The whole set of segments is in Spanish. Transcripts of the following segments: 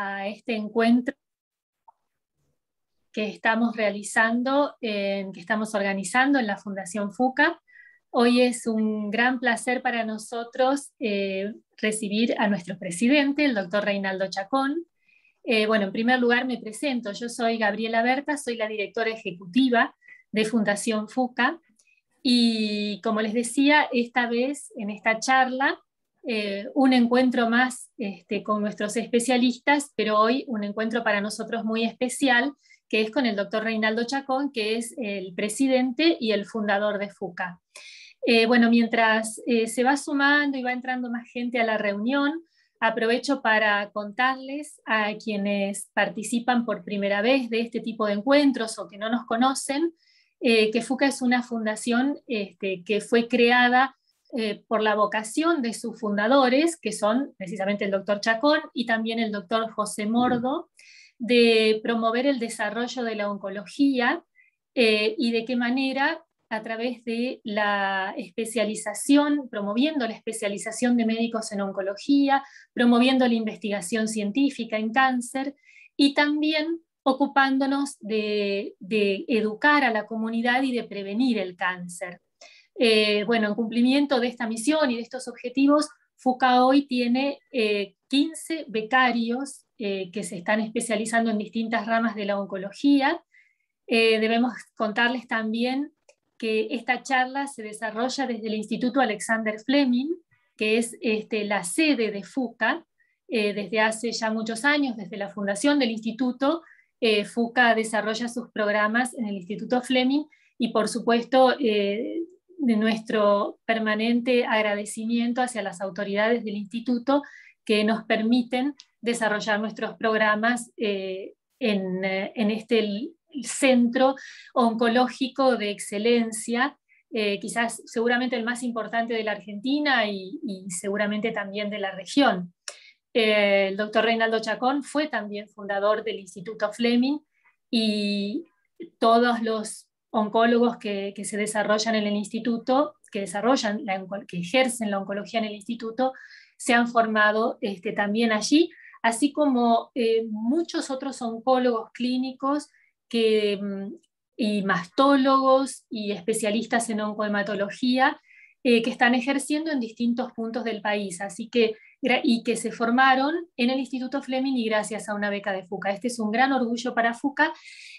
a este encuentro que estamos realizando, que estamos organizando en la Fundación FUCA. Hoy es un gran placer para nosotros eh, recibir a nuestro presidente, el doctor Reinaldo Chacón. Eh, bueno, en primer lugar me presento, yo soy Gabriela Berta, soy la directora ejecutiva de Fundación FUCA y como les decía, esta vez en esta charla eh, un encuentro más este, con nuestros especialistas, pero hoy un encuentro para nosotros muy especial, que es con el doctor Reinaldo Chacón, que es el presidente y el fundador de FUCA. Eh, bueno, mientras eh, se va sumando y va entrando más gente a la reunión, aprovecho para contarles a quienes participan por primera vez de este tipo de encuentros o que no nos conocen, que FUCA es una fundación este, que fue creada eh, por la vocación de sus fundadores, que son precisamente el doctor Chacón y también el doctor José Mordo, de promover el desarrollo de la oncología eh, y de qué manera a través de la especialización, promoviendo la especialización de médicos en oncología, promoviendo la investigación científica en cáncer y también ocupándonos de educar a la comunidad y de prevenir el cáncer. Eh, bueno, en cumplimiento de esta misión y de estos objetivos, FUCA hoy tiene 15 eh, becarios eh, que se están especializando en distintas ramas de la oncología. debemos contarles también que esta charla se desarrolla desde el Instituto Alexander Fleming, que es este, la sede de FUCA, desde hace ya muchos años, desde la fundación del instituto, FUCA desarrolla sus programas en el Instituto Fleming y por supuesto de nuestro permanente agradecimiento hacia las autoridades del instituto que nos permiten desarrollar nuestros programas eh, eh, en, este centro oncológico de excelencia, eh, quizás seguramente el más importante de la Argentina y, seguramente también de la región. el doctor Reinaldo Chacón fue también fundador del Instituto Fleming y todos los oncólogos que, que, se desarrollan en el instituto, que, desarrollan la, que ejercen la oncología en el instituto, se han formado este, también allí, así como eh, muchos otros oncólogos clínicos mm, y mastólogos y especialistas en oncohematología eh, que están ejerciendo en distintos puntos del país. Así que y que se formaron en el Instituto Fleming y gracias a una beca de FUCA. Este es un gran orgullo para FUCA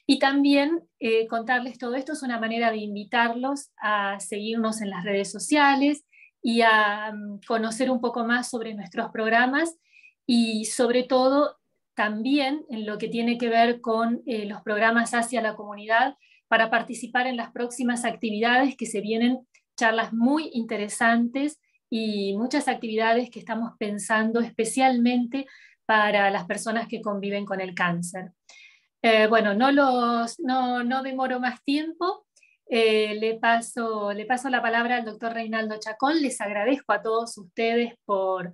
y también eh, contarles todo esto es una manera de invitarlos a seguirnos en las redes sociales y a mm, conocer un poco más sobre nuestros programas y sobre todo también en lo que tiene que ver con eh, los programas hacia la comunidad para participar en las próximas actividades que se vienen charlas muy interesantes y muchas actividades que estamos pensando especialmente para las personas que conviven con el cáncer. Eh, bueno, no, los, no, no, demoro más tiempo. Eh, le, paso, la palabra al doctor Reinaldo Chacón. Les agradezco a todos ustedes por,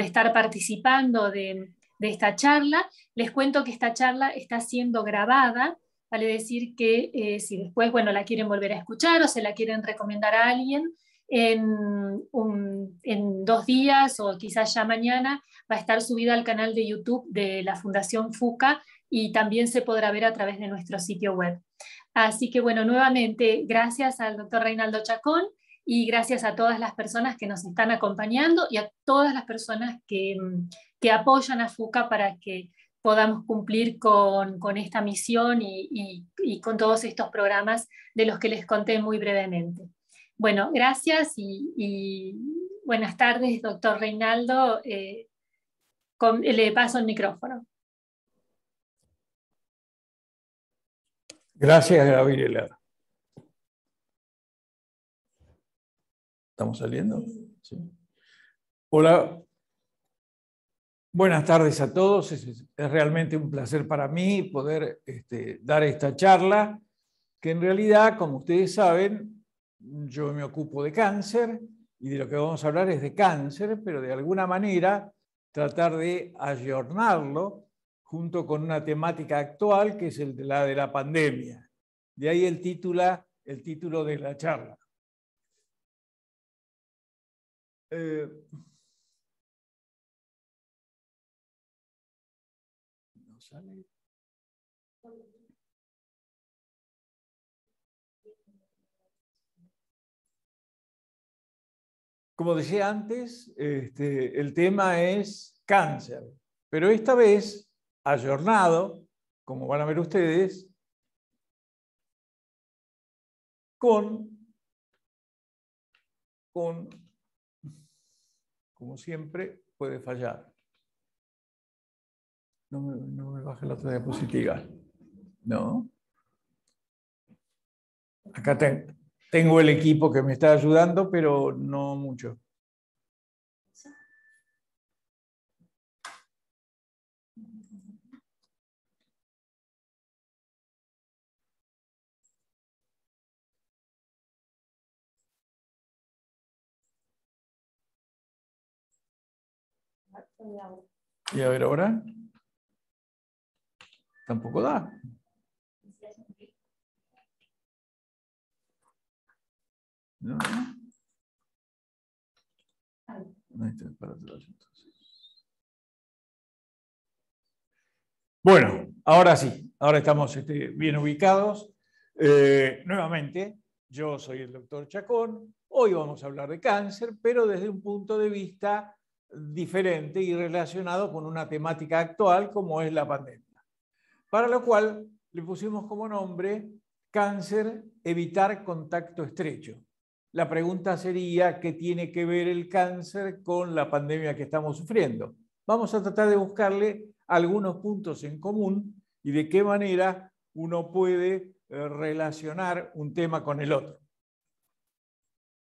estar participando de, esta charla. Les cuento que esta charla está siendo grabada, vale decir que eh, si después bueno, la quieren volver a escuchar o se la quieren recomendar a alguien, en, dos días o quizás ya mañana va a estar subida al canal de YouTube de la Fundación FUCA y también se podrá ver a través de nuestro sitio web. Así que bueno, nuevamente gracias al doctor Reinaldo Chacón y gracias a todas las personas que nos están acompañando y a todas las personas que, apoyan a FUCA para que podamos cumplir con, esta misión y con todos estos programas de los que les conté muy brevemente. Bueno, gracias y, buenas tardes, doctor Reinaldo. Eh, le paso el micrófono. Gracias, Gabriela. ¿Estamos saliendo? Hola. Buenas tardes a todos. Es, realmente un placer para mí poder este, dar esta charla, que en realidad, como ustedes saben, yo me ocupo de cáncer y de lo que vamos a hablar es de cáncer, pero de alguna manera tratar de ayornarlo junto con una temática actual que es la de la pandemia. De ahí el, el título de la charla. Eh, no sale. Como decía antes, este, el tema es cáncer, pero esta vez ayornado, como van a ver ustedes, con, con como siempre, puede fallar. No me, no baje la otra diapositiva. No. Acá tengo. Tengo el equipo que me está ayudando, pero no mucho. Y a ver ahora. Tampoco da. Bueno, ahora sí, ahora estamos este, bien ubicados. Eh, nuevamente, yo soy el doctor Chacón. Hoy vamos a hablar de cáncer, pero desde un punto de vista diferente y relacionado con una temática actual como es la pandemia. Para lo cual le pusimos como nombre cáncer, evitar contacto estrecho. La pregunta sería, ¿qué tiene que ver el cáncer con la pandemia que estamos sufriendo? Vamos a tratar de buscarle algunos puntos en común y de qué manera uno puede eh, relacionar un tema con el otro.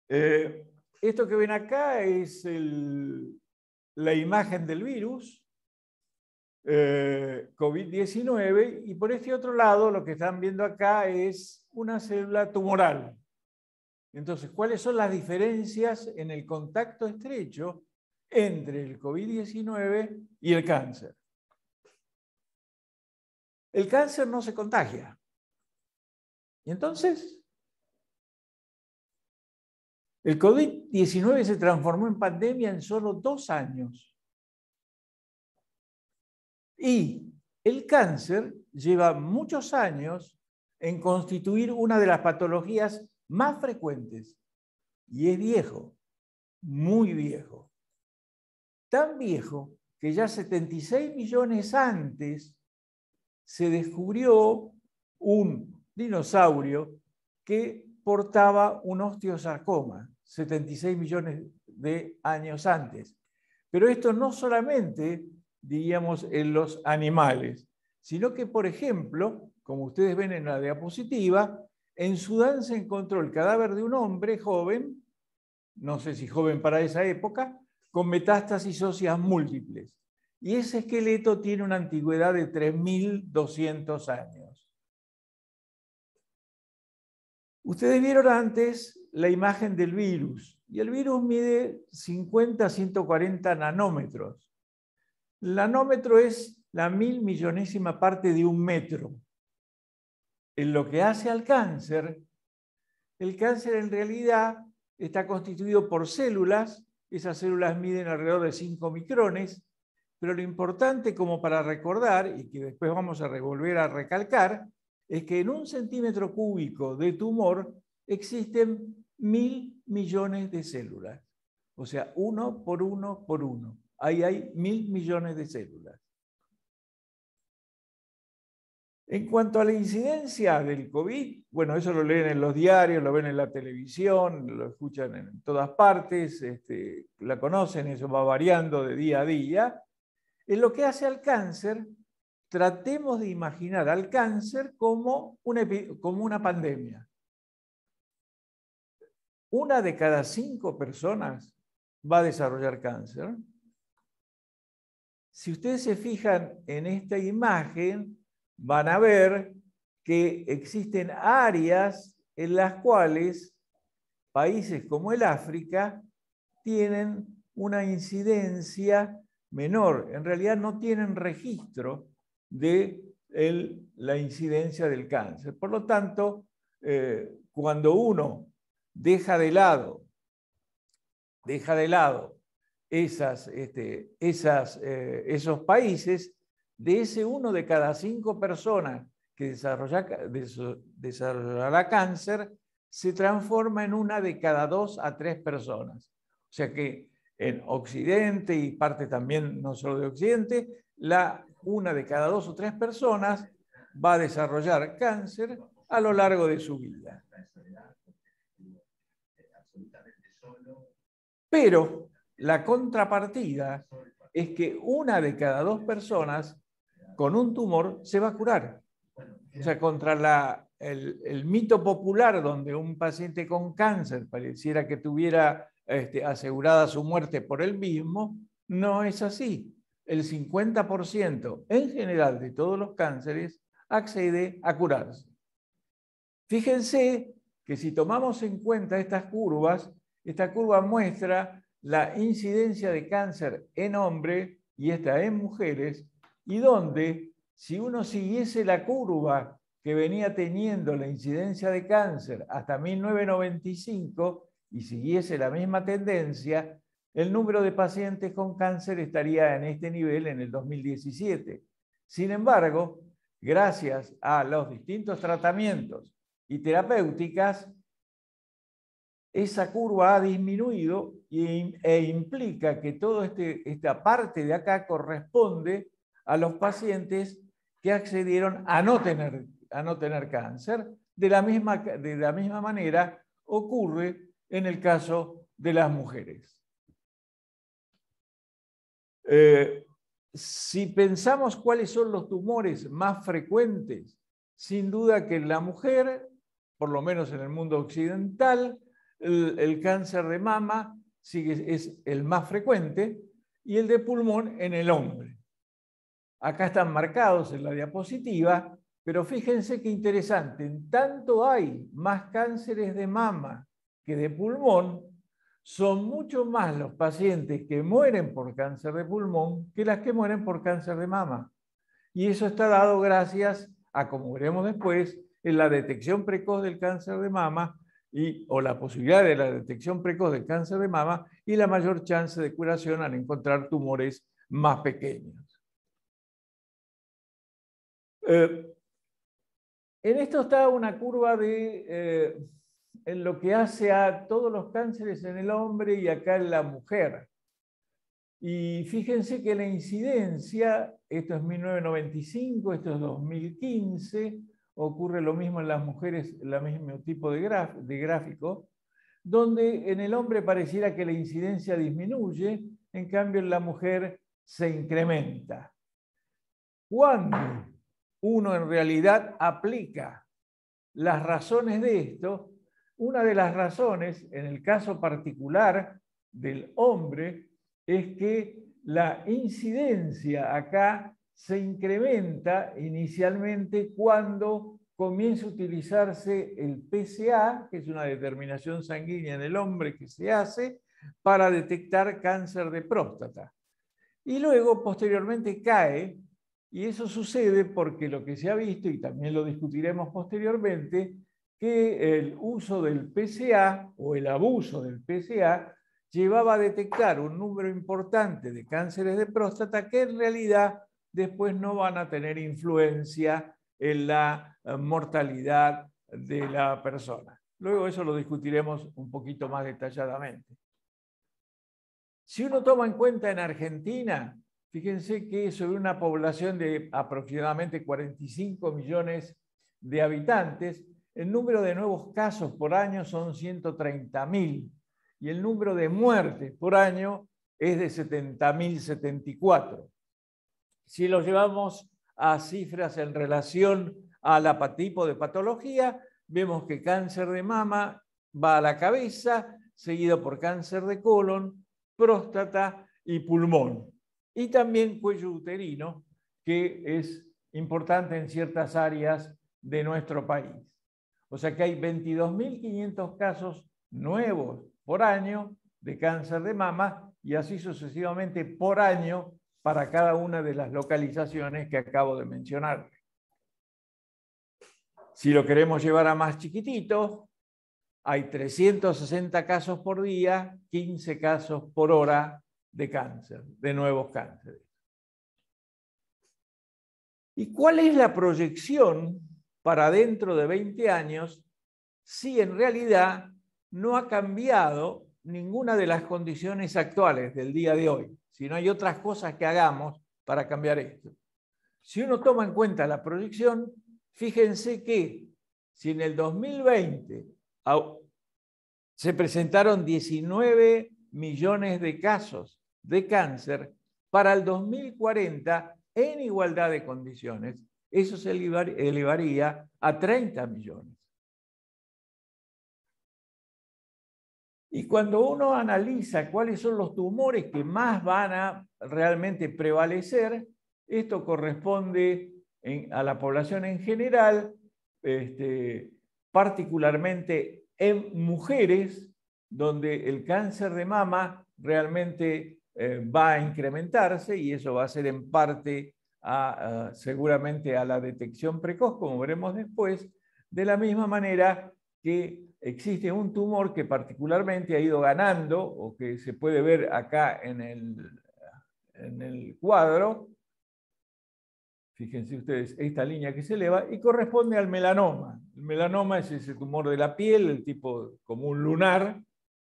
Eh, esto que ven acá es la imagen del virus eh, COVID-19 y por este otro lado lo que están viendo acá es una célula tumoral. Entonces, ¿cuáles son las diferencias en el contacto estrecho entre el COVID-19 y el cáncer? El cáncer no se contagia. Y entonces, el COVID-19 se transformó en pandemia en solo dos años. Y el cáncer lleva muchos años en constituir una de las patologías más frecuentes y es viejo, muy viejo. Tan viejo que ya 76 millones antes se descubrió un dinosaurio que portaba un osteosarcoma, 76 millones de años antes. Pero esto no solamente, diríamos, en los animales, sino que, por ejemplo, como ustedes ven en la diapositiva, en Sudán se encontró el cadáver de un hombre joven, no sé si joven para esa época, con metástasis óseas múltiples. Y ese esqueleto tiene una antigüedad de 3.200 años. Ustedes vieron antes la imagen del virus, y el virus mide 50 a 140 nanómetros. El nanómetro es la mil millonésima parte de un metro. En lo que hace al cáncer, el cáncer en realidad está constituido por células, esas células miden alrededor de 5 micrones, pero lo importante como para recordar, y que después vamos a volver a recalcar, es que en un centímetro cúbico de tumor existen mil millones de células. O sea, uno por uno por uno. Ahí hay mil millones de células. En cuanto a la incidencia del COVID, bueno, eso lo leen en los diarios, lo ven en la televisión, lo escuchan en todas partes, este, la conocen, eso va variando de día a día. En lo que hace al cáncer, tratemos de imaginar al cáncer como una pandemia. Una de cada cinco personas va a desarrollar cáncer. Si ustedes se fijan en esta imagen, van a ver que existen áreas en las cuales países como el África tienen una incidencia menor. En realidad no tienen registro de la incidencia del cáncer. Por lo tanto, eh, cuando uno deja de lado, deja de lado este, eh, esos países, de ese uno de cada cinco personas que desarrollará cáncer, se transforma en una de cada dos a tres personas. O sea que en Occidente y parte también no solo de Occidente, la, una de cada dos o tres personas va a desarrollar cáncer a lo largo de su vida. Pero la contrapartida es que una de cada dos personas con un tumor se va a curar. O sea, contra el, mito popular donde un paciente con cáncer pareciera que tuviera este, asegurada su muerte por él mismo, no es así. El 50% en general de todos los cánceres accede a curarse. Fíjense que si tomamos en cuenta estas curvas, esta curva muestra la incidencia de cáncer en hombres y esta en mujeres y donde si uno siguiese la curva que venía teniendo la incidencia de cáncer hasta 1995 y siguiese la misma tendencia, el número de pacientes con cáncer estaría en este nivel en el 2017. Sin embargo, gracias a los distintos tratamientos y terapéuticas, esa curva ha disminuido e implica que toda este, esta parte de acá corresponde a los pacientes que accedieron a no tener, a no tener cáncer. De la, misma, manera ocurre en el caso de las mujeres. Eh, si pensamos cuáles son los tumores más frecuentes, sin duda que en la mujer, por lo menos en el mundo occidental, el, cáncer de mama es el más frecuente y el de pulmón en el hombre. Acá están marcados en la diapositiva, pero fíjense qué interesante, en tanto hay más cánceres de mama que de pulmón, son mucho más los pacientes que mueren por cáncer de pulmón que las que mueren por cáncer de mama. Y eso está dado gracias a, como veremos después, en la detección precoz del cáncer de mama y, o la posibilidad de la detección precoz del cáncer de mama y la mayor chance de curación al encontrar tumores más pequeños. Eh, en esto está una curva de eh, lo que hace a todos los cánceres en el hombre y acá en la mujer. Y fíjense que la incidencia, esto es 1995, esto es 2015, ocurre lo mismo en las mujeres, el mismo tipo de gráfico, donde en el hombre pareciera que la incidencia disminuye, en cambio en la mujer se incrementa. ¿Cuándo? uno en realidad aplica las razones de esto, una de las razones, en el caso particular del hombre, es que la incidencia acá se incrementa inicialmente cuando comienza a utilizarse el PSA, que es una determinación sanguínea en el hombre que se hace, para detectar cáncer de próstata. Y luego, posteriormente, cae y eso sucede porque lo que se ha visto, y también lo discutiremos posteriormente, que el uso del PCA o el abuso del PCA llevaba a detectar un número importante de cánceres de próstata que en realidad después no van a tener influencia en la eh, mortalidad de la persona. Luego eso lo discutiremos un poquito más detalladamente. Si uno toma en cuenta en Argentina Fíjense que sobre una población de aproximadamente 45 millones de habitantes, el número de nuevos casos por año son 130.000 y el número de muertes por año es de 70.074. Si lo llevamos a cifras en relación al tipo de patología, vemos que cáncer de mama va a la cabeza, seguido por cáncer de colon, próstata y pulmón y también cuello uterino, que es importante en ciertas áreas de nuestro país. O sea que hay 22.500 casos nuevos por año de cáncer de mama y así sucesivamente por año para cada una de las localizaciones que acabo de mencionar. Si lo queremos llevar a más chiquitito, hay 360 casos por día, 15 casos por hora de cáncer, de nuevos cánceres. ¿Y cuál es la proyección para dentro de 20 años si en realidad no ha cambiado ninguna de las condiciones actuales del día de hoy, Si no hay otras cosas que hagamos para cambiar esto? Si uno toma en cuenta la proyección, fíjense que si en el 2020 se presentaron 19 millones de casos de cáncer para el 2040 en igualdad de condiciones, eso se elevaría a 30 millones. Y cuando uno analiza cuáles son los tumores que más van a realmente prevalecer, esto corresponde a la población en general, este, particularmente en mujeres, donde el cáncer de mama realmente eh, va a incrementarse y eso va a ser en parte seguramente a la detección precoz, como veremos después, de la misma manera que existe un tumor que particularmente ha ido ganando, o que se puede ver acá en el, en el cuadro, fíjense ustedes, esta línea que se eleva, y corresponde al melanoma. El melanoma es ese tumor de la piel, el tipo común lunar.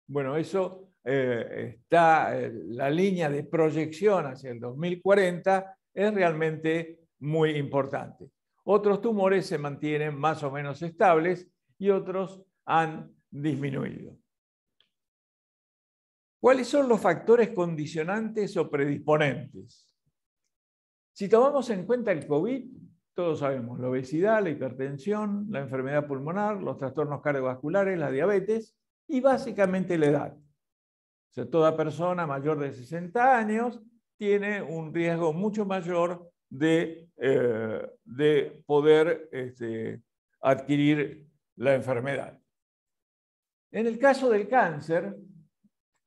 Bueno, eso eh, está eh, la línea de proyección hacia el 2040 es realmente muy importante. Otros tumores se mantienen más o menos estables y otros han disminuido. ¿Cuáles son los factores condicionantes o predisponentes? Si tomamos en cuenta el COVID, todos sabemos, la obesidad, la hipertensión, la enfermedad pulmonar, los trastornos cardiovasculares, la diabetes y básicamente la edad. O sea, toda persona mayor de 60 años tiene un riesgo mucho mayor de, eh, poder este, adquirir la enfermedad. En el caso del cáncer,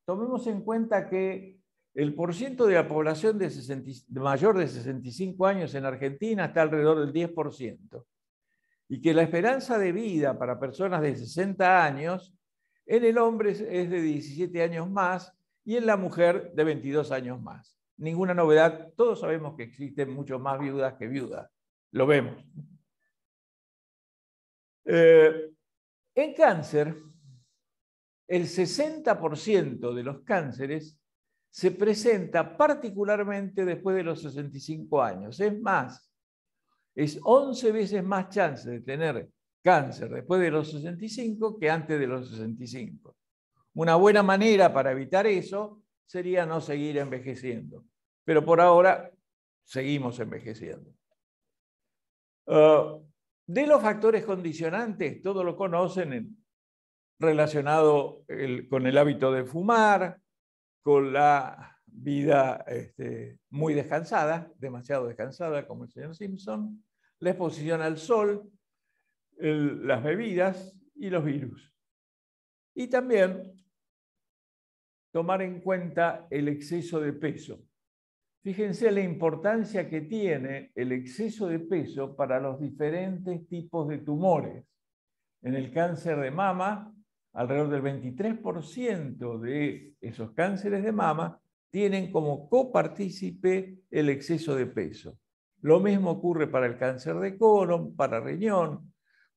tomemos en cuenta que el porcentaje de la población de mayor de 65 años en Argentina está alrededor del 10%, y que la esperanza de vida para personas de 60 años en el hombre es de 17 años más y en la mujer de 22 años más. Ninguna novedad, todos sabemos que existen mucho más viudas que viudas, lo vemos. Eh, en cáncer, el 60% de los cánceres se presenta particularmente después de los 65 años. Es más, es 11 veces más chance de tener cáncer después de los 65 que antes de los 65. Una buena manera para evitar eso sería no seguir envejeciendo. Pero por ahora seguimos envejeciendo. Ah, de los factores condicionantes, todos lo conocen relacionado con el hábito de fumar, con la vida este, muy descansada, demasiado descansada, como el señor Simpson, la exposición al sol, las bebidas y los virus. Y también tomar en cuenta el exceso de peso. Fíjense la importancia que tiene el exceso de peso para los diferentes tipos de tumores. En el cáncer de mama, alrededor del 23% de esos cánceres de mama tienen como copartícipe el exceso de peso. Lo mismo ocurre para el cáncer de colon, para riñón,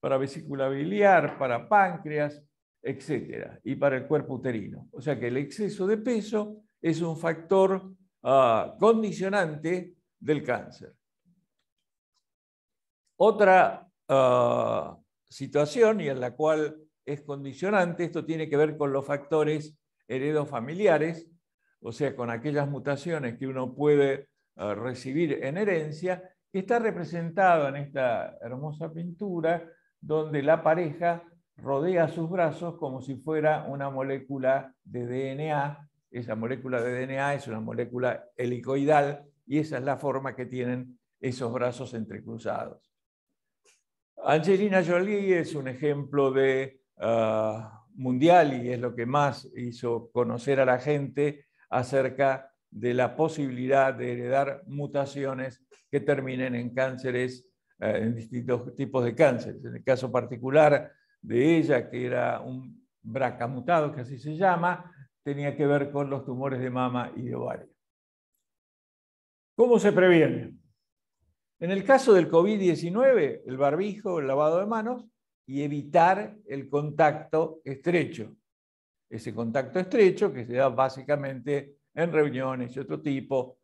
para vesícula biliar, para páncreas, etcétera, y para el cuerpo uterino. O sea que el exceso de peso es un factor ah, condicionante del cáncer. Otra ah, situación y en la cual es condicionante, esto tiene que ver con los factores heredofamiliares, o sea, con aquellas mutaciones que uno puede ah, recibir en herencia, que está representado en esta hermosa pintura donde la pareja rodea sus brazos como si fuera una molécula de DNA. Esa molécula de DNA es una molécula helicoidal y esa es la forma que tienen esos brazos entrecruzados. Angelina Jolie es un ejemplo de uh, mundial y es lo que más hizo conocer a la gente acerca de la posibilidad de heredar mutaciones que terminen en cánceres eh, en distintos tipos de cánceres. En el caso particular de ella, que era un bracamutado, que así se llama, tenía que ver con los tumores de mama y de ovario. ¿Cómo se previene? En el caso del COVID-19, el barbijo, el lavado de manos y evitar el contacto estrecho. Ese contacto estrecho que se da básicamente en reuniones y otro tipo.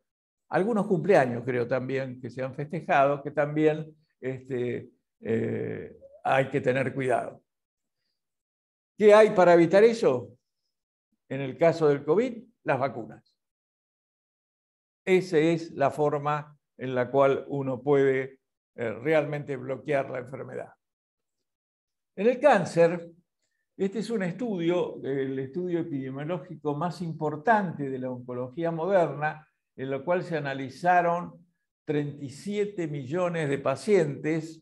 Algunos cumpleaños creo también que se han festejado, que también este, eh, hay que tener cuidado. ¿Qué hay para evitar eso? En el caso del COVID, las vacunas. Esa es la forma en la cual uno puede eh, realmente bloquear la enfermedad. En el cáncer, este es un estudio, el estudio epidemiológico más importante de la oncología moderna, en lo cual se analizaron 37 millones de pacientes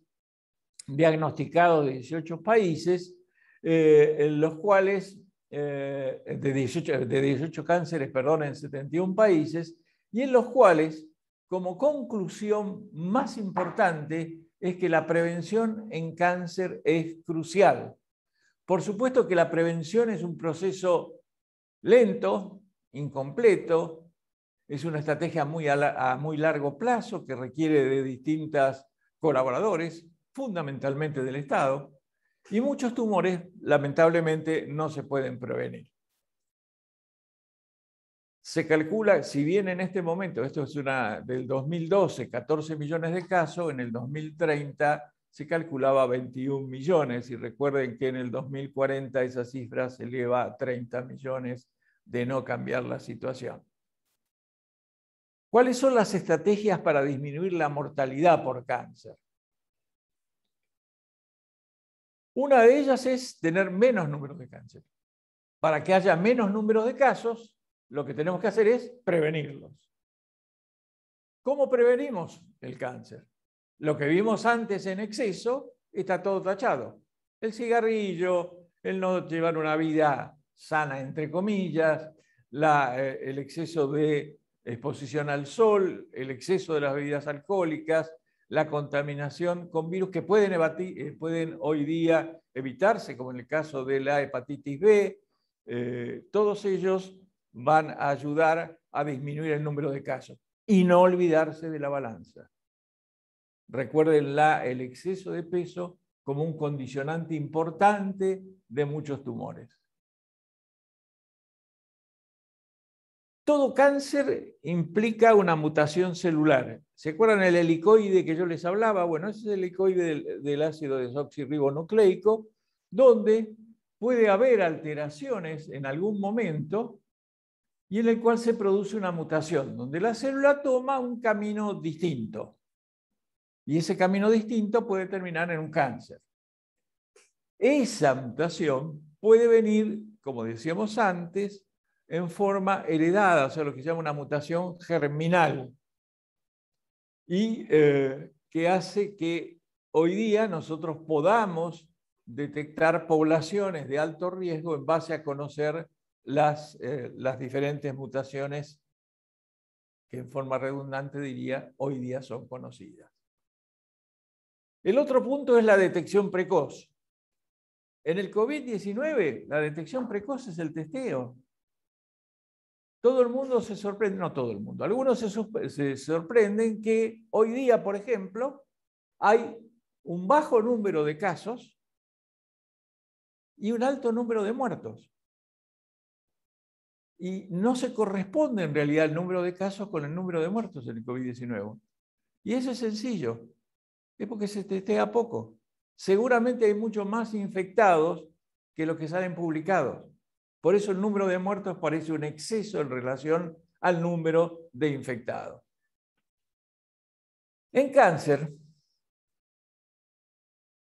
diagnosticados de 18 países, eh, en los cuales, eh, de, 18, de 18 cánceres, perdón, en 71 países, y en los cuales, como conclusión más importante, es que la prevención en cáncer es crucial. Por supuesto que la prevención es un proceso lento, incompleto, es una estrategia muy a, muy largo plazo que requiere de distintos colaboradores, fundamentalmente del Estado, y muchos tumores lamentablemente no se pueden prevenir. Se calcula, si bien en este momento, esto es una del 2012, 14 millones de casos, en el 2030 se calculaba 21 millones y recuerden que en el 2040 esa cifra se eleva a 30 millones de no cambiar la situación. ¿Cuáles son las estrategias para disminuir la mortalidad por cáncer? Una de ellas es tener menos números de cáncer. Para que haya menos números de casos, lo que tenemos que hacer es prevenirlos. ¿Cómo prevenimos el cáncer? Lo que vimos antes en exceso está todo tachado. El cigarrillo, el no llevar una vida sana, entre comillas, eh, el exceso de exposición al sol, el exceso de las bebidas alcohólicas, la contaminación con virus que pueden, eh, hoy día evitarse, como en el caso de la hepatitis B, eh, todos ellos van a ayudar a disminuir el número de casos y no olvidarse de la balanza. Recuerden la, el exceso de peso como un condicionante importante de muchos tumores. Todo cáncer implica una mutación celular. ¿Se acuerdan el helicoide que yo les hablaba? Bueno, ese es el helicoide del, del ácido desoxirribonucleico, donde puede haber alteraciones en algún momento y en el cual se produce una mutación, donde la célula toma un camino distinto. Y ese camino distinto puede terminar en un cáncer. Esa mutación puede venir, como decíamos antes, en forma heredada, o sea, lo que se llama una mutación germinal, y eh, que hace que hoy día nosotros podamos detectar poblaciones de alto riesgo en base a conocer las, eh, las diferentes mutaciones que en forma redundante diría hoy día son conocidas. El otro punto es la detección precoz. En el COVID-19, la detección precoz es el testeo todo el mundo se sorprende, no todo el mundo, algunos se, sorprenden que hoy día, por ejemplo, hay un bajo número de casos y un alto número de muertos. Y no se corresponde en realidad el número de casos con el número de muertos en el COVID-19. Y eso es sencillo, es porque se testea poco. Seguramente hay muchos más infectados que los que salen publicados. Por eso el número de muertos parece un exceso en relación al número de infectados. En cáncer,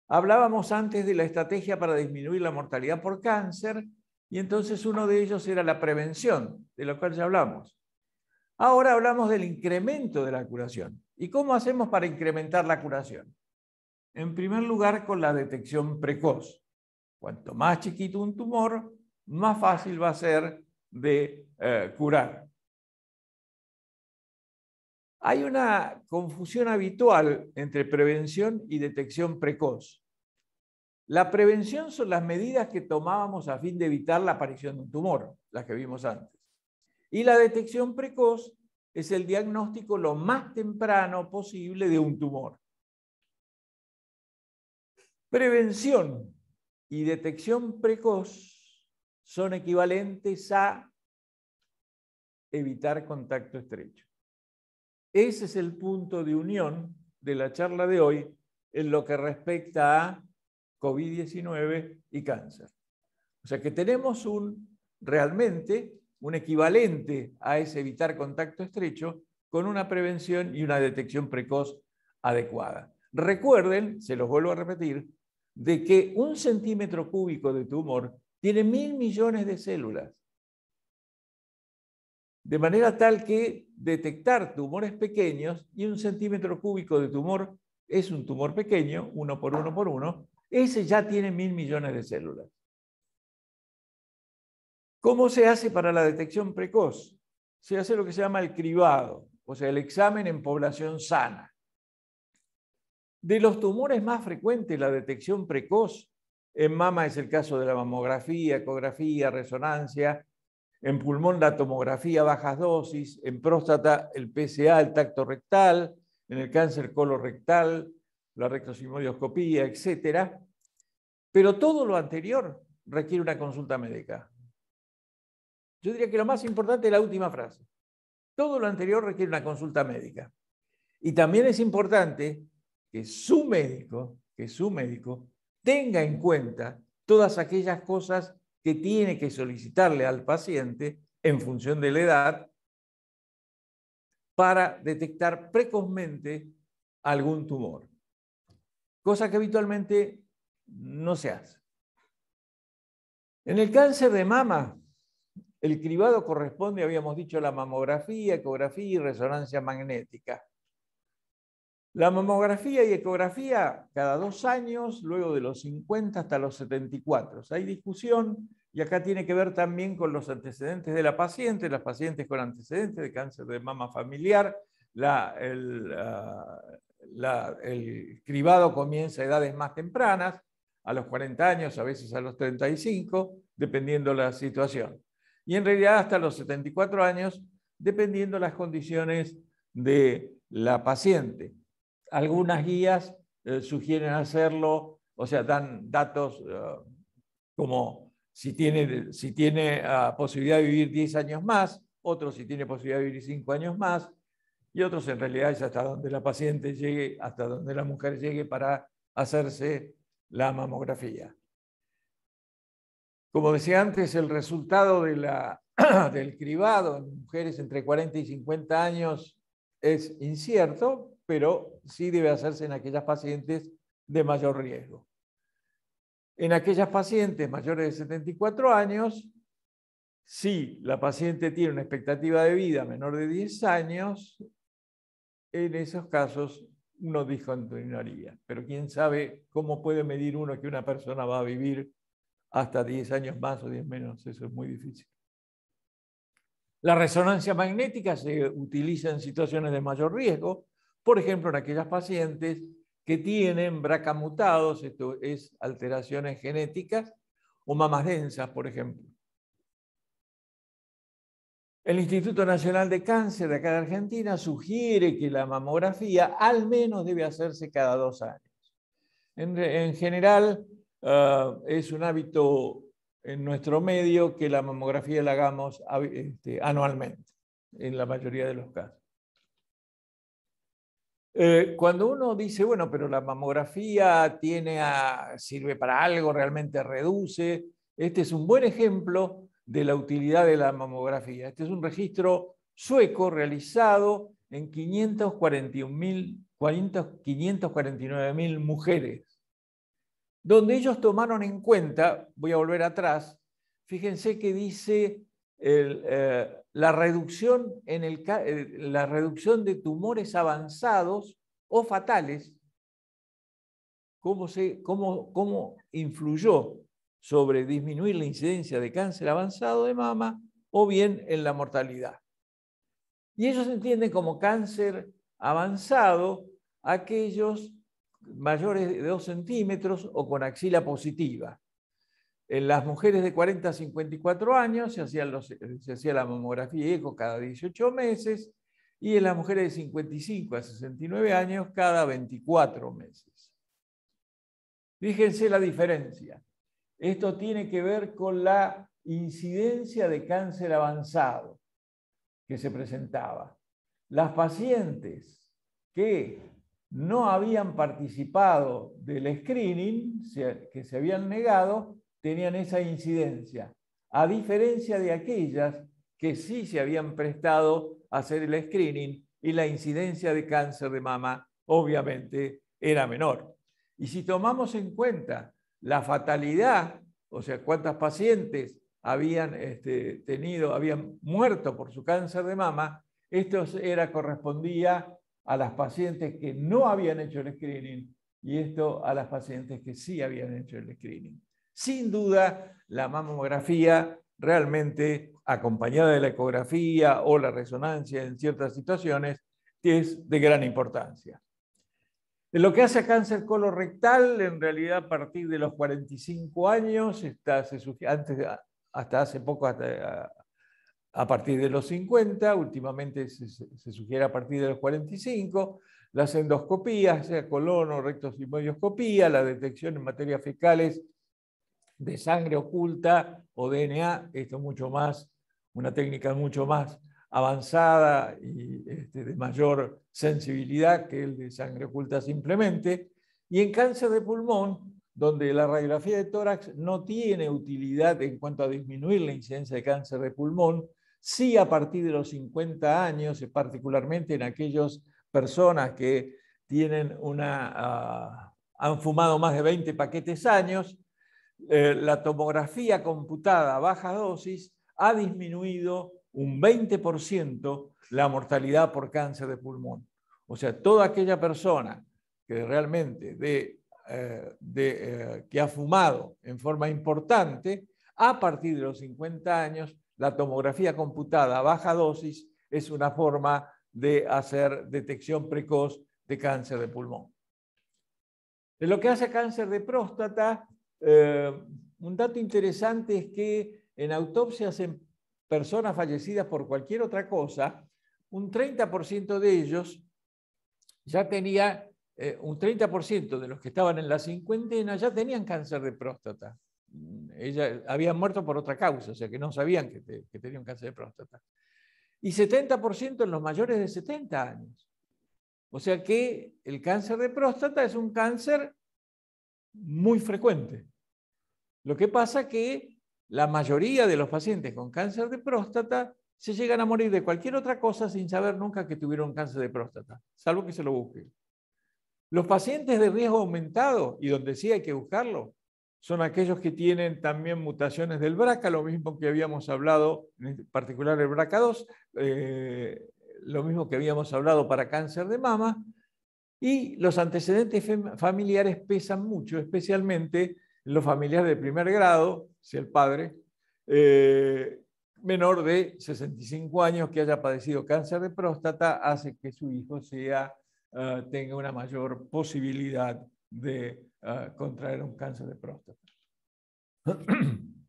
hablábamos antes de la estrategia para disminuir la mortalidad por cáncer y entonces uno de ellos era la prevención, de lo cual ya hablamos. Ahora hablamos del incremento de la curación. ¿Y cómo hacemos para incrementar la curación? En primer lugar, con la detección precoz. Cuanto más chiquito un tumor, más fácil va a ser de eh, curar. Hay una confusión habitual entre prevención y detección precoz. La prevención son las medidas que tomábamos a fin de evitar la aparición de un tumor, las que vimos antes. Y la detección precoz es el diagnóstico lo más temprano posible de un tumor. Prevención y detección precoz son equivalentes a evitar contacto estrecho. Ese es el punto de unión de la charla de hoy en lo que respecta a COVID-19 y cáncer. O sea que tenemos un, realmente un equivalente a ese evitar contacto estrecho con una prevención y una detección precoz adecuada. Recuerden, se los vuelvo a repetir, de que un centímetro cúbico de tumor tiene mil millones de células. De manera tal que detectar tumores pequeños y un centímetro cúbico de tumor es un tumor pequeño, uno por uno por uno, ese ya tiene mil millones de células. ¿Cómo se hace para la detección precoz? Se hace lo que se llama el cribado, o sea, el examen en población sana. De los tumores más frecuentes, la detección precoz en mama es el caso de la mamografía, ecografía, resonancia. En pulmón la tomografía bajas dosis. En próstata el PSA, el tacto rectal. En el cáncer colorectal, la rectosigmoidoscopía, etc. Pero todo lo anterior requiere una consulta médica. Yo diría que lo más importante es la última frase. Todo lo anterior requiere una consulta médica. Y también es importante que su médico, que su médico tenga en cuenta todas aquellas cosas que tiene que solicitarle al paciente en función de la edad para detectar precozmente algún tumor, cosa que habitualmente no se hace. En el cáncer de mama, el cribado corresponde, habíamos dicho, a la mamografía, ecografía y resonancia magnética. La mamografía y ecografía cada dos años, luego de los 50 hasta los 74. hay discusión y acá tiene que ver también con los antecedentes de la paciente, las pacientes con antecedentes de cáncer de mama familiar. el, ah, el cribado comienza a edades más tempranas, a los 40 años, a veces a los 35, dependiendo la situación. Y en realidad hasta los 74 años, dependiendo las condiciones de la paciente. Algunas guías eh, sugieren hacerlo, o sea, dan datos eh, como ah, si tiene, posibilidad de vivir 10 años más, otros si tiene posibilidad de vivir 5 años más, y otros en realidad es hasta donde la paciente llegue, hasta donde la mujer llegue para hacerse la mamografía. Como decía antes, el resultado del cribado en mujeres entre 40 y 50 años es incierto, pero sí debe hacerse en aquellas pacientes de mayor riesgo. En aquellas pacientes mayores de 74 años, si la paciente tiene una expectativa de vida menor de 10 años, en esos casos no discontinuaría. Pero quién sabe cómo puede medir uno que una persona va a vivir hasta 10 años más o 10 menos, eso es muy difícil. La resonancia magnética se utiliza en situaciones de mayor riesgo, por ejemplo, en aquellas pacientes que tienen braca mutados, esto es alteraciones genéticas, o mamas densas, por ejemplo. El Instituto Nacional de Cáncer de acá de Argentina sugiere que la mamografía al menos debe hacerse cada dos años. En, general, eh, es un hábito en nuestro medio que la mamografía la hagamos eh, este, anualmente, en la mayoría de los casos. Eh, cuando uno dice, bueno, pero la mamografía tiene sirve para algo, realmente reduce, este es un buen ejemplo de la utilidad de la mamografía. Este es un registro sueco realizado en 549.000 mujeres, donde ellos tomaron en cuenta, voy a volver atrás, fíjense que dice eh, la, reducción eh, la reducción de tumores avanzados o fatales, cómo, cómo influyó sobre disminuir la incidencia de cáncer avanzado de mama o bien en la mortalidad. Y ellos entienden como cáncer avanzado aquellos mayores de 2 centímetros o con axila positiva. En las mujeres de 40 a 54 años se hacía, la mamografía eco cada 18 meses y en las mujeres de 55 a 69 años cada 24 meses. Fíjense la diferencia. Esto tiene que ver con la incidencia de cáncer avanzado que se presentaba. Las pacientes que no habían participado del screening, que se habían negado, tenían esa incidencia, a diferencia de aquellas que sí se habían prestado a hacer el screening y la incidencia de cáncer de mama obviamente era menor. Y si tomamos en cuenta la fatalidad, o sea, cuántas pacientes habían este, tenido, habían muerto por su cáncer de mama, esto era, correspondía a las pacientes que no habían hecho el screening y esto a las pacientes que sí habían hecho el screening. Sin duda, la mamografía realmente acompañada de la ecografía o la resonancia en ciertas situaciones es de gran importancia. En lo que hace a cáncer colorectal, en realidad a partir de los 45 años, se, hasta hace poco, a partir de los 50, últimamente se, sugiere a partir de los 45, las endoscopías, sea colon o la detección en materias fecales de sangre oculta o DNA, esto es mucho más, una técnica mucho más avanzada y este, de mayor sensibilidad que el de sangre oculta simplemente. Y en cáncer de pulmón, donde la radiografía de tórax no tiene utilidad en cuanto a disminuir la incidencia de cáncer de pulmón, sí a partir de los 50 años, eh, particularmente en aquellas personas que tienen una, ah, han fumado más de 20 paquetes años, eh, la tomografía computada a baja dosis ha disminuido un 20% la mortalidad por cáncer de pulmón. O sea, toda aquella persona que realmente de, eh, eh, que ha fumado en forma importante, a partir de los 50 años, la tomografía computada a baja dosis es una forma de hacer detección precoz de cáncer de pulmón. En lo que hace cáncer de próstata, eh, un dato interesante es que en autopsias en personas fallecidas por cualquier otra cosa, un 30% de ellos ya tenía, eh, un 30% de los que estaban en la cincuentena ya tenían cáncer de próstata. Mm, ella, habían muerto por otra causa, o sea que no sabían que, que tenían cáncer de próstata. Y 70% en los mayores de 70 años. O sea que el cáncer de próstata es un cáncer muy frecuente. Lo que pasa que la mayoría de los pacientes con cáncer de próstata se llegan a morir de cualquier otra cosa sin saber nunca que tuvieron cáncer de próstata, salvo que se lo busquen. Los pacientes de riesgo aumentado, y donde sí hay que buscarlo, son aquellos que tienen también mutaciones del BRCA, lo mismo que habíamos hablado, en este particular el BRCA2, eh, lo mismo que habíamos hablado para cáncer de mama, y los antecedentes familiares pesan mucho, especialmente los familiares de primer grado, si el padre, eh, menor de 65 años que haya padecido cáncer de próstata, hace que su hijo sea, ah, tenga una mayor posibilidad de ah, contraer un cáncer de próstata.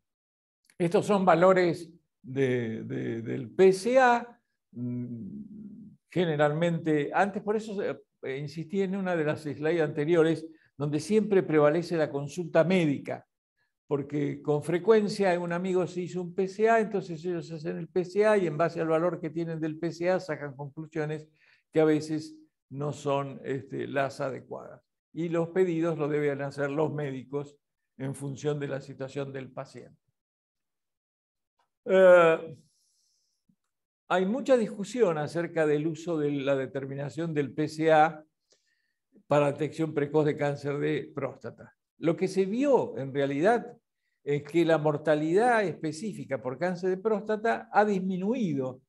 Estos son valores del PSA, mm, generalmente, antes por eso eh, insistí en una de las slides anteriores, donde siempre prevalece la consulta médica, porque con frecuencia un amigo se hizo un PCA, entonces ellos hacen el PCA y en base al valor que tienen del PCA sacan conclusiones que a veces no son este, las adecuadas. Y los pedidos lo deben hacer los médicos en función de la situación del paciente. Eh, hay mucha discusión acerca del uso de la determinación del PSA para detección precoz de cáncer de próstata. Lo que se vio en realidad es que la mortalidad específica por cáncer de próstata ha disminuido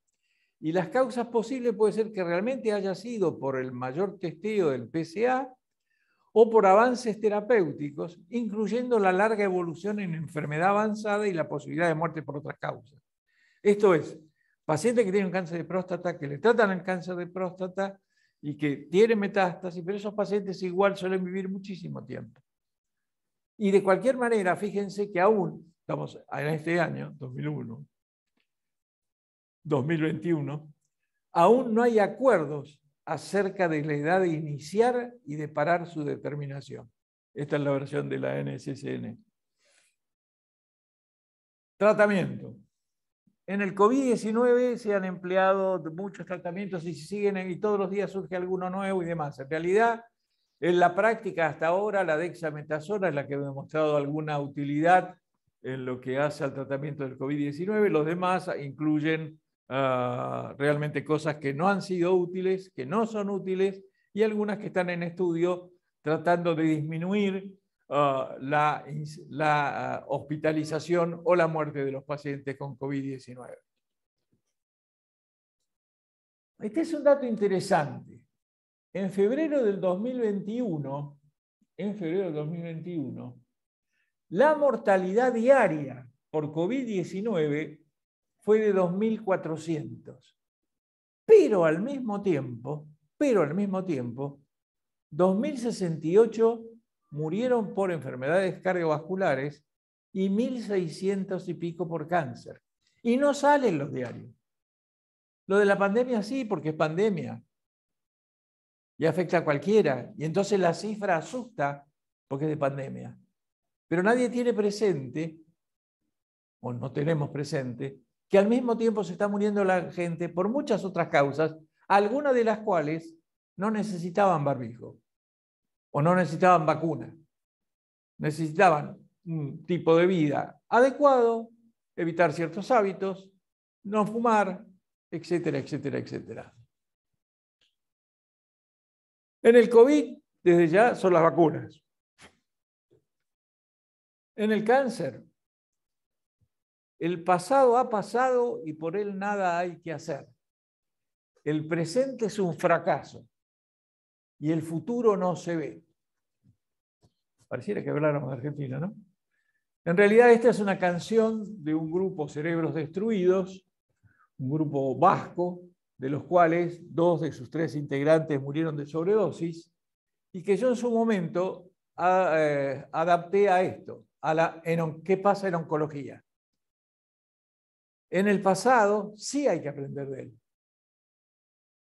y las causas posibles puede ser que realmente haya sido por el mayor testeo del PSA o por avances terapéuticos, incluyendo la larga evolución en enfermedad avanzada y la posibilidad de muerte por otras causas. Esto es, pacientes que tienen cáncer de próstata, que le tratan el cáncer de próstata y que tienen metástasis, pero esos pacientes igual suelen vivir muchísimo tiempo. Y de cualquier manera, fíjense que aún, estamos en este año, 2001, 2021, aún no hay acuerdos acerca de la edad de iniciar y de parar su determinación. Esta es la versión de la NSCN. Tratamiento en el COVID-19 se han empleado muchos tratamientos y siguen y todos los días surge alguno nuevo y demás. En realidad, en la práctica hasta ahora, la dexametasona es la que ha demostrado alguna utilidad en lo que hace al tratamiento del COVID-19. Los demás incluyen ah, realmente cosas que no han sido útiles, que no son útiles y algunas que están en estudio tratando de disminuir Ah, la, hospitalización o la muerte de los pacientes con COVID-19. Este es un dato interesante. En febrero del 2021, en febrero del 2021, la mortalidad diaria por COVID-19 fue de 2.400. Pero al mismo tiempo, pero al mismo tiempo, 2068 murieron por enfermedades cardiovasculares y 1.600 y pico por cáncer. Y no salen los diarios. Lo de la pandemia sí, porque es pandemia. Y afecta a cualquiera. Y entonces la cifra asusta porque es de pandemia. Pero nadie tiene presente, o no tenemos presente, que al mismo tiempo se está muriendo la gente por muchas otras causas, algunas de las cuales no necesitaban barbijo o no necesitaban vacuna. Necesitaban un tipo de vida adecuado, evitar ciertos hábitos, no fumar, etcétera, etcétera, etcétera. En el COVID, desde ya, son las vacunas. En el cáncer, el pasado ha pasado y por él nada hay que hacer. El presente es un fracaso y el futuro no se ve. Pareciera que habláramos de Argentina, ¿no? En realidad esta es una canción de un grupo Cerebros Destruidos, un grupo vasco, de los cuales dos de sus tres integrantes murieron de sobredosis, y que yo en su momento eh, adapté a esto, a la qué pasa en oncología. En el pasado sí hay que aprender de él.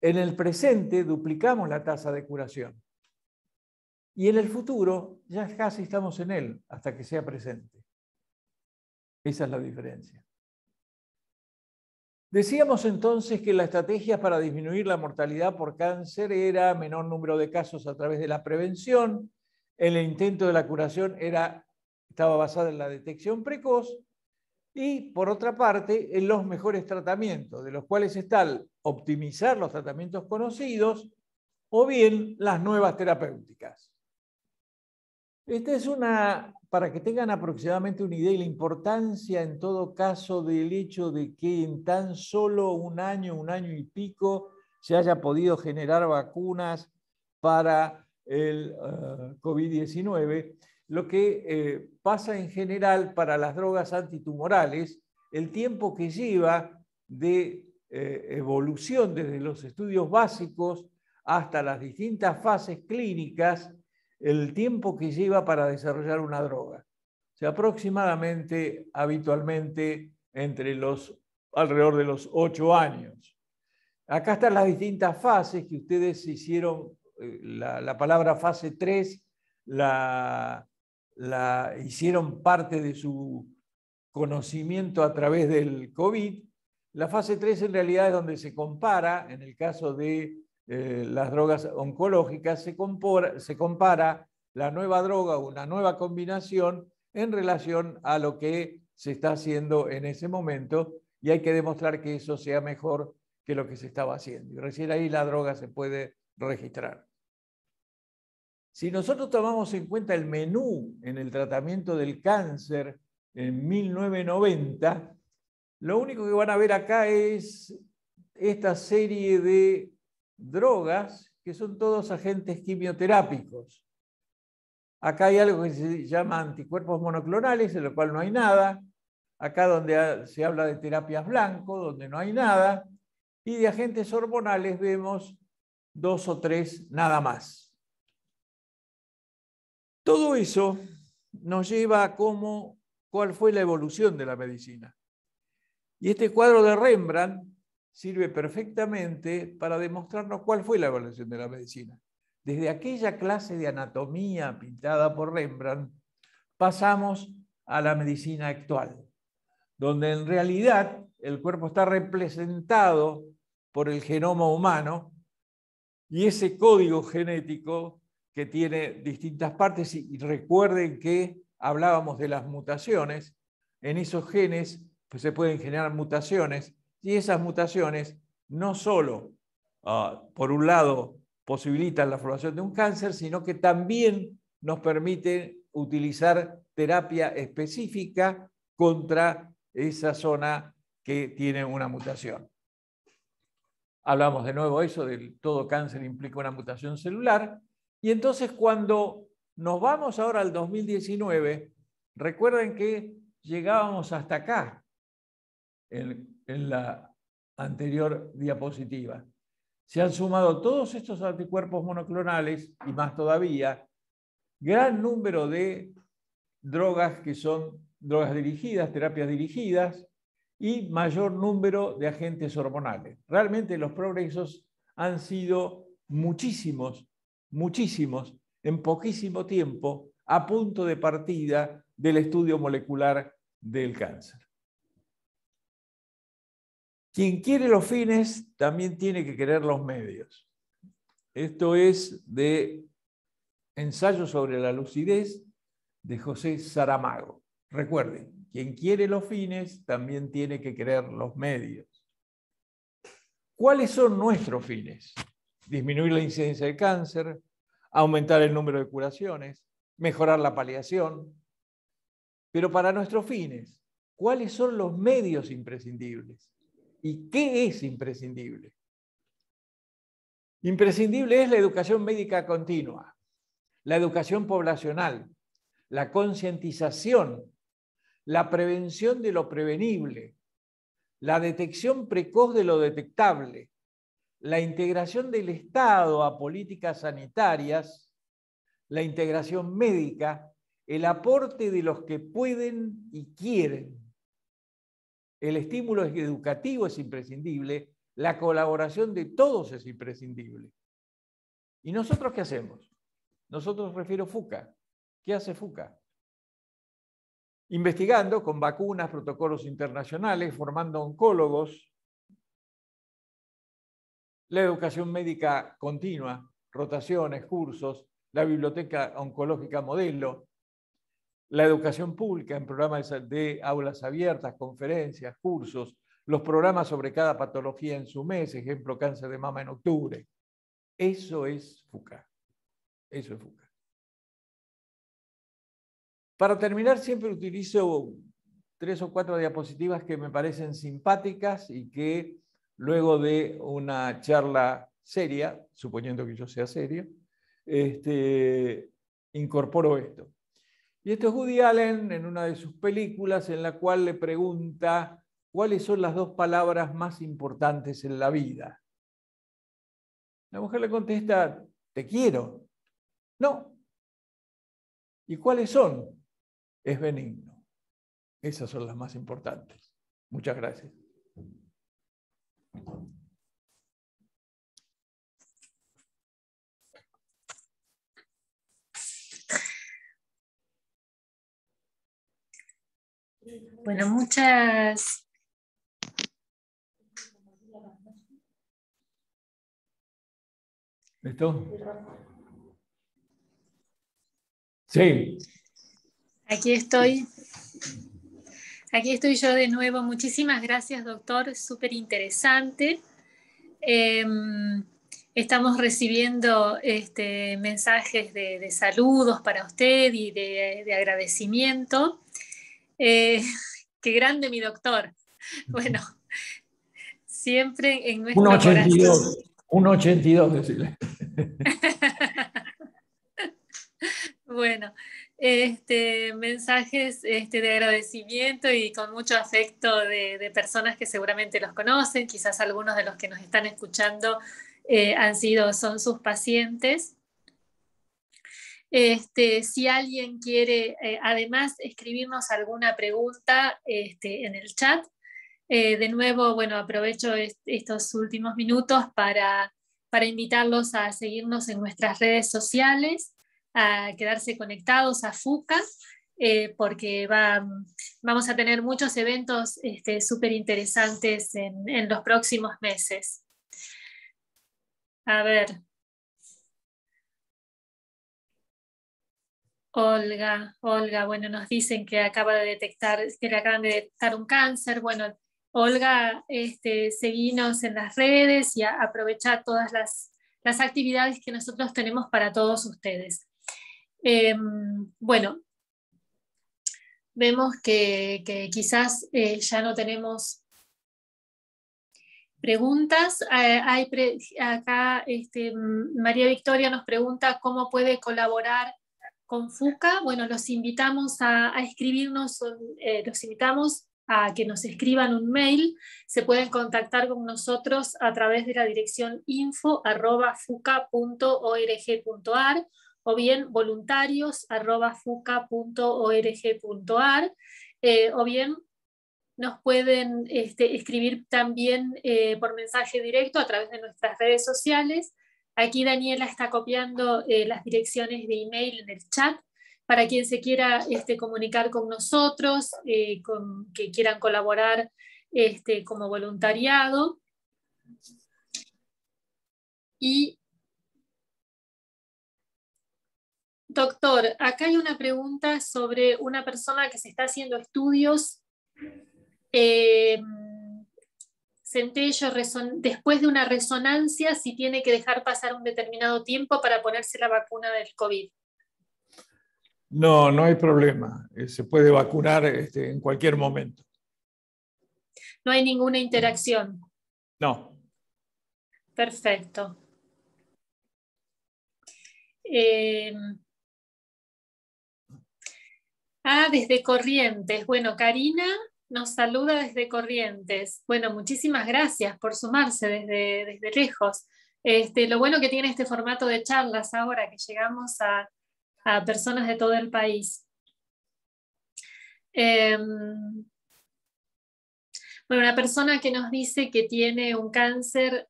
En el presente duplicamos la tasa de curación. Y en el futuro ya casi estamos en él hasta que sea presente. Esa es la diferencia. Decíamos entonces que la estrategia para disminuir la mortalidad por cáncer era menor número de casos a través de la prevención, el intento de la curación era, estaba basado en la detección precoz y por otra parte, en los mejores tratamientos, de los cuales están optimizar los tratamientos conocidos o bien las nuevas terapéuticas. Esta es una, para que tengan aproximadamente una idea y la importancia en todo caso del hecho de que en tan solo un año, un año y pico, se haya podido generar vacunas para el eh, COVID-19, lo que eh, pasa en general para las drogas antitumorales, el tiempo que lleva de eh, evolución desde los estudios básicos hasta las distintas fases clínicas, el tiempo que lleva para desarrollar una droga. O sea, aproximadamente, habitualmente, entre los, alrededor de los ocho años. Acá están las distintas fases que ustedes hicieron, eh, la, la palabra fase 3 la, la hicieron parte de su conocimiento a través del COVID. La fase 3 en realidad es donde se compara, en el caso de eh, las drogas oncológicas, se compara, se compara la nueva droga o una nueva combinación en relación a lo que se está haciendo en ese momento y hay que demostrar que eso sea mejor que lo que se estaba haciendo. Y recién ahí la droga se puede registrar. Si nosotros tomamos en cuenta el menú en el tratamiento del cáncer en 1990, lo único que van a ver acá es esta serie de drogas que son todos agentes quimioterápicos. Acá hay algo que se llama anticuerpos monoclonales, en lo cual no hay nada. Acá donde se habla de terapias blanco, donde no hay nada. Y de agentes hormonales vemos dos o tres nada más. Todo eso nos lleva a cómo, cuál fue la evolución de la medicina. Y este cuadro de Rembrandt sirve perfectamente para demostrarnos cuál fue la evolución de la medicina. Desde aquella clase de anatomía pintada por Rembrandt, pasamos a la medicina actual, donde en realidad el cuerpo está representado por el genoma humano y ese código genético que tiene distintas partes y recuerden que hablábamos de las mutaciones, en esos genes pues, se pueden generar mutaciones y esas mutaciones no solo, ah, por un lado, posibilitan la formación de un cáncer, sino que también nos permiten utilizar terapia específica contra esa zona que tiene una mutación. Hablamos de nuevo eso, de todo cáncer implica una mutación celular, y entonces cuando nos vamos ahora al 2019, recuerden que llegábamos hasta acá en, la anterior diapositiva. Se han sumado todos estos anticuerpos monoclonales y más todavía, gran número de drogas que son drogas dirigidas, terapias dirigidas y mayor número de agentes hormonales. Realmente los progresos han sido muchísimos muchísimos, en poquísimo tiempo, a punto de partida del estudio molecular del cáncer. Quien quiere los fines también tiene que querer los medios. Esto es de Ensayo sobre la lucidez de José Saramago. Recuerden, quien quiere los fines también tiene que querer los medios. ¿Cuáles son nuestros fines? disminuir la incidencia del cáncer, aumentar el número de curaciones, mejorar la paliación. Pero para nuestros fines, ¿cuáles son los medios imprescindibles? ¿Y qué es imprescindible? Imprescindible es la educación médica continua, la educación poblacional, la concientización, la prevención de lo prevenible, la detección precoz de lo detectable, la integración del Estado a políticas sanitarias, la integración médica, el aporte de los que pueden y quieren. El estímulo educativo es imprescindible, la colaboración de todos es imprescindible. ¿Y nosotros qué hacemos? Nosotros refiero FUCA. ¿Qué hace FUCA? Investigando con vacunas, protocolos internacionales, formando oncólogos, la educación médica continua, rotaciones, cursos, la biblioteca oncológica modelo, la educación pública en programas de aulas abiertas, conferencias, cursos, los programas sobre cada patología en su mes, ejemplo, cáncer de mama en octubre. Eso es FUCA. Eso es FUCA. Para terminar, siempre utilizo tres o cuatro diapositivas que me parecen simpáticas y que luego de una charla seria, suponiendo que yo sea serio, este, incorporo esto. Y esto es Woody Allen en una de sus películas en la cual le pregunta cuáles son las dos palabras más importantes en la vida. La mujer le contesta, te quiero. No. ¿Y cuáles son? Es benigno. Esas son las más importantes. Muchas gracias. Bueno, muchas... ¿Listo? Sí. Aquí estoy. Aquí estoy yo de nuevo. Muchísimas gracias, doctor. Súper interesante. Em, estamos recibiendo este, mensajes de, saludos para usted y de, agradecimiento. Eh, qué grande mi doctor. Bueno, siempre en nuestro un 82, Un 82, decirle. bueno, este, mensajes este, de agradecimiento y con mucho afecto de, personas que seguramente los conocen, quizás algunos de los que nos están escuchando eh, han sido, son sus pacientes. Este, si alguien quiere, eh, además, escribirnos alguna pregunta este, en el chat, eh, de nuevo, bueno, aprovecho estos últimos minutos para, para invitarlos a seguirnos en nuestras redes sociales a quedarse conectados a FUCA, eh, porque va, vamos a tener muchos eventos súper este, interesantes en, los próximos meses. A ver. Olga, Olga, bueno, nos dicen que acaba de detectar, que le acaban de detectar un cáncer. Bueno, Olga, este, seguinos en las redes y aprovecha todas las, las actividades que nosotros tenemos para todos ustedes. Em, bueno, vemos que, quizás eh, ya no tenemos preguntas. Eh, hay acá este, María Victoria nos pregunta cómo puede colaborar con FUCA. Bueno, los invitamos a, a escribirnos, eh, los invitamos a que nos escriban un mail. Se pueden contactar con nosotros a través de la dirección info.fuca.org.ar o bien voluntarios.fuca.org.ar eh, o bien nos pueden este, escribir también eh, por mensaje directo a través de nuestras redes sociales. Aquí Daniela está copiando eh, las direcciones de email en el chat para quien se quiera este, comunicar con nosotros, eh, con, que quieran colaborar este, como voluntariado. Y Doctor, acá hay una pregunta sobre una persona que se está haciendo estudios eh, yo después de una resonancia si tiene que dejar pasar un determinado tiempo para ponerse la vacuna del COVID. No, no hay problema. Eh, se puede vacunar este, en cualquier momento. No hay ninguna interacción. No. Perfecto. Eh, Ah, desde Corrientes. Bueno, Karina nos saluda desde Corrientes. Bueno, muchísimas gracias por sumarse desde, desde lejos. Este, lo bueno que tiene este formato de charlas ahora, que llegamos a, personas de todo el país. Em, bueno, una persona que nos dice que tiene un cáncer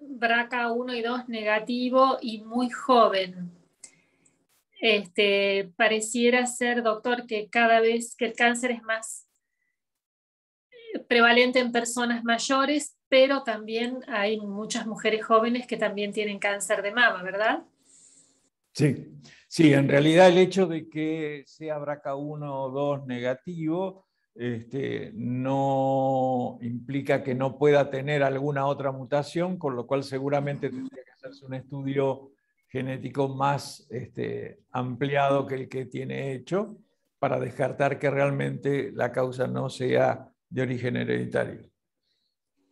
BRCA 1 y 2 negativo y muy joven. Este, pareciera ser, doctor, que cada vez que el cáncer es más eh, prevalente en personas mayores, pero también hay muchas mujeres jóvenes que también tienen cáncer de mama, ¿verdad? Sí, sí, en realidad el hecho de que sea BRCA1 o 2 negativo este, no implica que no pueda tener alguna otra mutación, con lo cual seguramente tendría que hacerse un estudio genético más este, ampliado que el que tiene hecho para descartar que realmente la causa no sea de origen hereditario.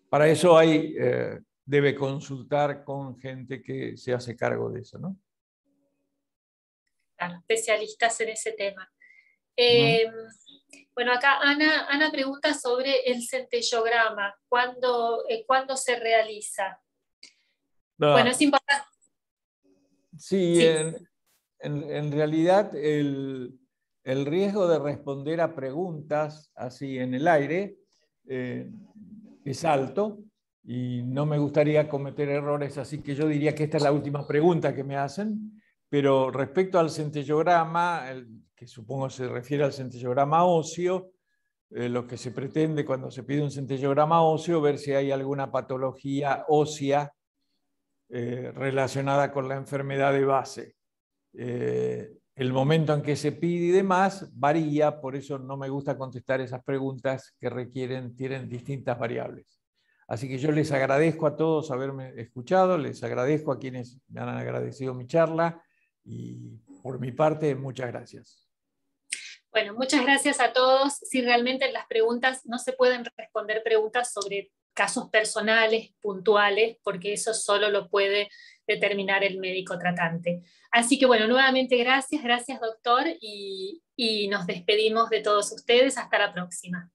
Para eso hay, eh, debe consultar con gente que se hace cargo de eso, ¿no? especialistas en ese tema. Em, bueno, acá Ana, pregunta sobre el centellograma, ¿cuándo, eh, se realiza? Bueno, es importante Sí, En, realidad el, riesgo de responder a preguntas así en el aire eh, es alto y no me gustaría cometer errores, así que yo diría que esta es la última pregunta que me hacen, pero respecto al centellograma, que supongo se refiere al centellograma óseo, eh, lo que se pretende cuando se pide un centellograma óseo, ver si hay alguna patología ósea eh, relacionada con la enfermedad de base. Eh, el momento en que se pide y demás varía, por eso no me gusta contestar esas preguntas que requieren, tienen distintas variables. Así que yo les agradezco a todos haberme escuchado, les agradezco a quienes me han agradecido mi charla y por mi parte, muchas gracias. Bueno, muchas gracias a todos. Si realmente las preguntas no se pueden responder preguntas sobre casos personales, puntuales, porque eso solo lo puede determinar el médico tratante. Así que bueno, nuevamente gracias, gracias doctor, y, nos despedimos de todos ustedes. Hasta la próxima.